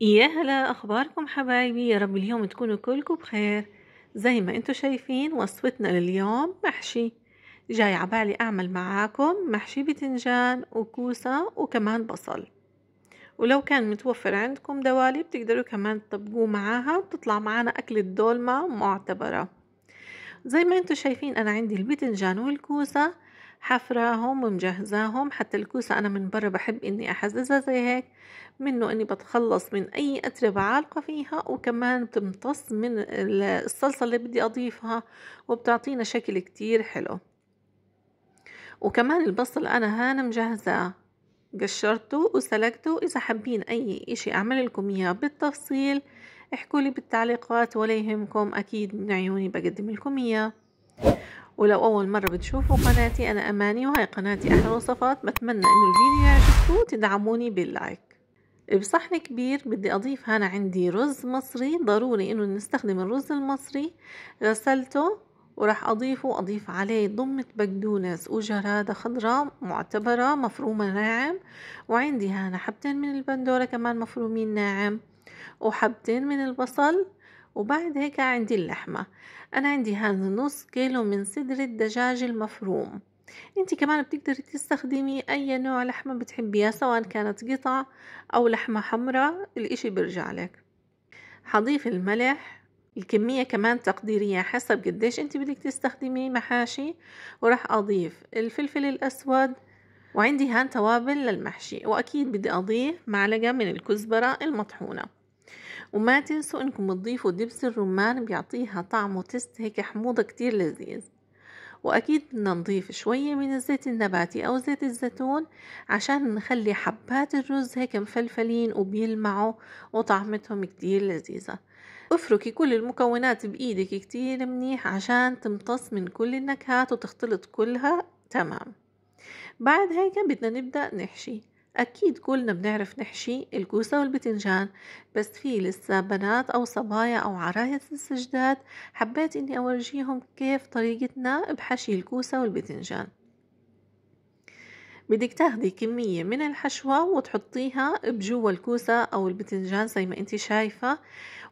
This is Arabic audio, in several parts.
يا هلا اخباركم حبايبي يا رب اليوم تكونوا كلكم بخير زي ما انتم شايفين وصفتنا لليوم محشي جاي عبالي اعمل معاكم محشي بتنجان وكوسة وكمان بصل ولو كان متوفر عندكم دوالي بتقدروا كمان تطبقوه معاها وتطلع معانا أكلة دولمة معتبرة زي ما انتم شايفين أنا عندي البتنجان والكوسة حفراهم ومجهزاهم حتى الكوسة أنا من برا بحب إني أحززها زي هيك منه إني بتخلص من أي أتربة عالقة فيها وكمان بتمتص من الصلصة اللي بدي أضيفها وبتعطينا شكل كتير حلو وكمان البصل أنا هانا مجهزاه قشرته وسلقته إذا حابين أي إشي أعمل لكم إياه بالتفصيل احكوا لي بالتعليقات ولا يهمكم أكيد من عيوني بقدم لكم إياه ولو أول مرة بتشوفوا قناتي أنا أماني وهي قناتي أحلى وصفات بتمنى إنه الفيديو يعجبكم وتدعموني باللايك بصحن كبير بدي أضيف هنا عندي رز مصري ضروري إنه نستخدم الرز المصري غسلته وراح أضيفه وأضيف عليه ضمة بقدونس وجرادة خضراء معتبرة مفرومة ناعم وعندي هنا حبتين من البندورة كمان مفرومين ناعم وحبتين من البصل وبعد هيك عندي اللحمة أنا عندي هذا نص كيلو من صدر الدجاج المفروم انت كمان بتقدري تستخدمي اي نوع لحمه بتحبيها سواء كانت قطع او لحمه حمراء الاشي برجع لك حضيف الملح الكمية كمان تقديرية حسب قديش انت بدك تستخدمي محاشي وراح اضيف الفلفل الاسود وعندي هان توابل للمحشي واكيد بدي اضيف معلقة من الكزبرة المطحونة وما تنسوا انكم تضيفوا دبس الرمان بيعطيها طعم وتست هيك حموضة كتير لذيذ واكيد بدنا نضيف شوية من الزيت النباتي او زيت الزيتون عشان نخلي حبات الرز هيك مفلفلين وبيلمعوا وطعمتهم كتير لذيذة افركي كل المكونات بايدك كتير منيح عشان تمتص من كل النكهات وتختلط كلها تمام بعد هيك بدنا نبدأ نحشي أكيد كلنا بنعرف نحشي الكوسة والبتنجان بس في لسه بنات أو صبايا أو عرايس السجدات حبيت إني أورجيهم كيف طريقتنا بحشي الكوسة والبتنجان بدك تاخدي كمية من الحشوة وتحطيها بجوا الكوسة أو البتنجان زي ما انت شايفة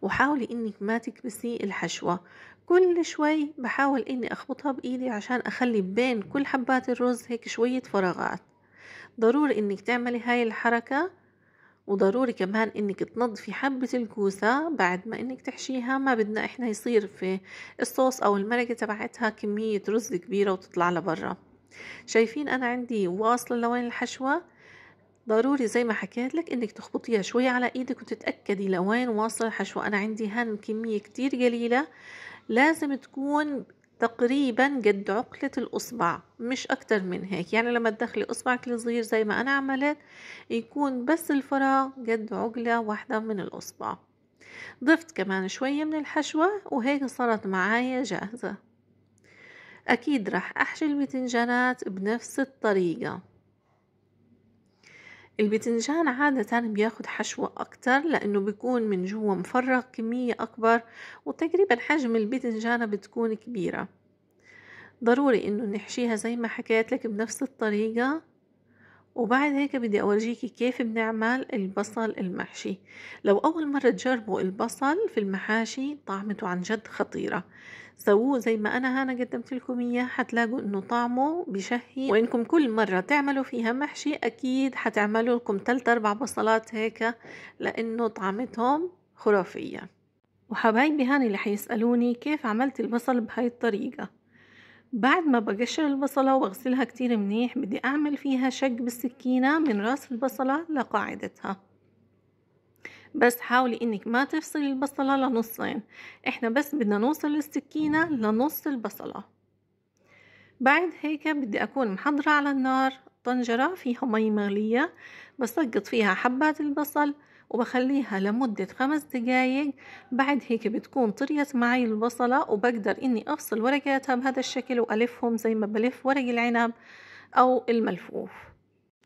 وحاولي انك ما تكبسي الحشوة كل شوي بحاول اني اخبطها بايدي عشان اخلي بين كل حبات الرز هيك شوية فراغات ضروري انك تعملي هاي الحركة وضروري كمان انك تنضفي حبة الكوسة بعد ما انك تحشيها ما بدنا احنا يصير في الصوص او المرقة تبعتها كمية رز كبيرة وتطلع لبرا شايفين انا عندي واصلة لوين الحشوة ضروري زي ما حكيت لك انك تخبطيها شوية على ايدك وتتأكدي لوين واصلة الحشوة انا عندي هان كمية كتير قليلة لازم تكون تقريبا قد عقلة الأصبع مش أكتر من هيك يعني لما تدخلي أصبعك الصغير زي ما أنا عملت يكون بس الفراغ قد عقلة واحدة من الأصبع ضفت كمان شوية من الحشوة وهيك صارت معايا جاهزة أكيد رح أحشي البتنجانات بنفس الطريقة البتنجان عادة بياخد حشوة أكتر لأنه بيكون من جوا مفرغ كمية أكبر وتقريبا حجم البتنجانة بتكون كبيرة ضروري إنه نحشيها زي ما حكيت لك بنفس الطريقة وبعد هيك بدي أورجيكي كيف بنعمل البصل المحشي لو أول مرة تجربوا البصل في المحاشي طعمته عن جد خطيرة سووه زي ما أنا هنا قدمت لكم إياه حتلاقوا إنه طعمه بشهي وإنكم كل مرة تعملوا فيها محشي أكيد حتعملوا لكم تلت أربع بصلات هيك لأنه طعمتهم خرافية وحبايبي هاني اللي حيسألوني كيف عملت البصل بهاي الطريقة بعد ما بقشر البصلة واغسلها كتير منيح بدي اعمل فيها شق بالسكينة من راس البصلة لقاعدتها بس حاولي انك ما تفصلي البصلة لنصين احنا بس بدنا نوصل السكينة لنص البصلة بعد هيك بدي اكون محضرة على النار طنجرة فيها مي مغلية بسقط فيها حبات البصل وبخليها لمدة خمس دقايق بعد هيك بتكون طريت معي البصلة وبقدر إني أفصل ورقاتها بهذا الشكل وألفهم زي ما بلف ورق العنب أو الملفوف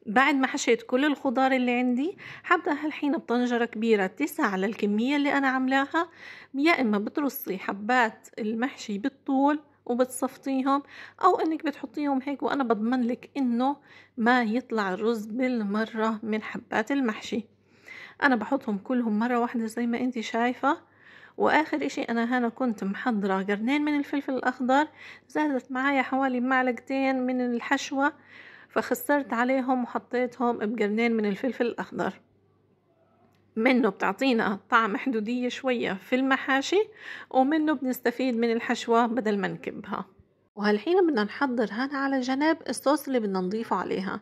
بعد ما حشيت كل الخضار اللي عندي حبدأ هالحين بطنجرة كبيرة تسعة على الكمية اللي أنا عاملاها يا إما بترصي حبات المحشي بالطول وبتصفطيهم أو إنك بتحطيهم هيك وأنا بضمن لك إنه ما يطلع الرز بالمرة من حبات المحشي انا بحطهم كلهم مرة واحدة زي ما انت شايفة واخر اشي انا هنا كنت محضرة قرنين من الفلفل الاخضر زادت معايا حوالي معلقتين من الحشوة فخسرت عليهم وحطيتهم بقرنين من الفلفل الاخضر منه بتعطينا طعم حدودية شوية في المحاشي ومنه بنستفيد من الحشوة بدل ما نكبها وهالحين بدنا نحضر هان على جناب الصوص اللي بدنا نضيفه عليها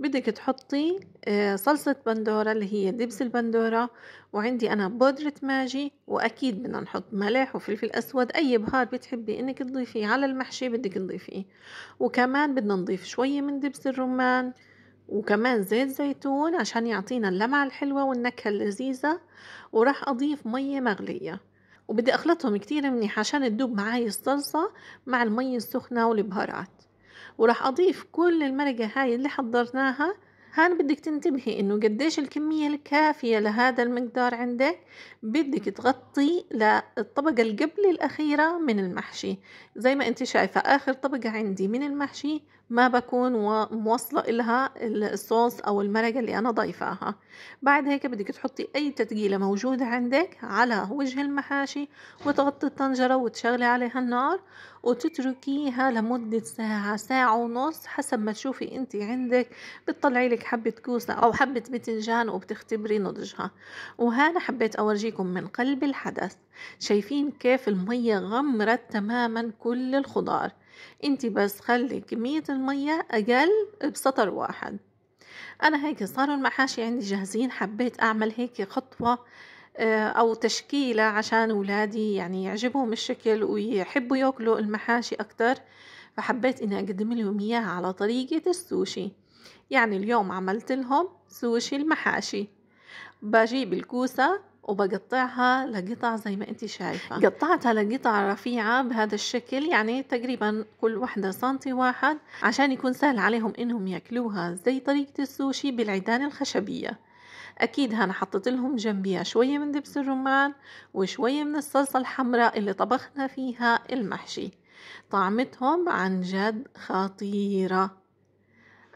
بدك تحطي آه، صلصة بندورة اللي هي دبس البندورة وعندي أنا بودرة ماجي وأكيد بدنا نحط ملح وفلفل أسود أي بهار بتحبي إنك تضيفيه على المحشي بدك تضيفيه وكمان بدنا نضيف شوية من دبس الرمان وكمان زيت زيتون عشان يعطينا اللمعة الحلوة والنكهة اللذيذة وراح أضيف مية مغلية وبدي أخلطهم كتير منيح عشان تدوب معاي الصلصة مع المي السخنة والبهارات وراح أضيف كل المرقة هاي اللي حضرناها هان بدك تنتبهي انه قديش الكمية الكافية لهذا المقدار عندك بدك تغطي للطبقة القبل الأخيرة من المحشي زي ما انت شايفة آخر طبقة عندي من المحشي ما بكون موصلة إلها الصوص أو المرقة اللي أنا ضايفاها بعد هيك بدك تحطي أي تتقيلة موجودة عندك على وجه المحاشي وتغطي الطنجرة وتشغلي عليها النار وتتركيها لمدة ساعة ساعة ونص حسب ما تشوفي أنت عندك بتطلعي لك حبة كوسة أو حبة بتنجان وبتختبري نضجها وهنا حبيت أورجيكم من قلب الحدث شايفين كيف المية غمرت تماما كل الخضار انت بس خلي كمية المية أقل بسطر واحد أنا هيك صاروا المحاشي عندي جاهزين حبيت أعمل هيك خطوة آه، أو تشكيلة عشان ولادي يعني يعجبهم الشكل ويحبوا ياكلوا المحاشي أكتر فحبيت إني أقدم لهم إياها على طريقة السوشي يعني اليوم عملت لهم سوشي المحاشي بجيب الكوسة وبقطعها لقطع زي ما انت شايفة قطعتها لقطع رفيعة بهذا الشكل يعني تقريبا كل وحدة سنتي واحد عشان يكون سهل عليهم انهم ياكلوها زي طريقة السوشي بالعيدان الخشبية أكيد هنا حطيت لهم جنبيها شوية من دبس الرمان وشوية من الصلصة الحمراء اللي طبخنا فيها المحشي طعمتهم عن جد خطيرة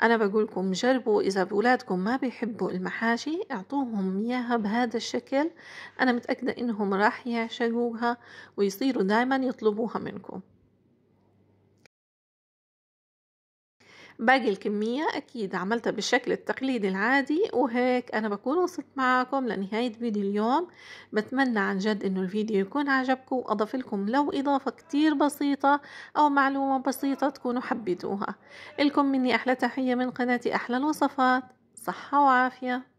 أنا بقولكم جربوا إذا بولادكم ما بيحبوا المحاشي اعطوهم إياها بهذا الشكل أنا متأكدة إنهم راح يعشقوها ويصيروا دايما يطلبوها منكم باقي الكمية أكيد عملتها بالشكل التقليدي العادي وهيك أنا بكون وصلت معاكم لنهاية فيديو اليوم بتمنى عن جد إنه الفيديو يكون عجبكم وأضف لكم لو إضافة كتير بسيطة أو معلومة بسيطة تكونوا حبيتوها لكم مني أحلى تحية من قناتي أحلى الوصفات صحة وعافية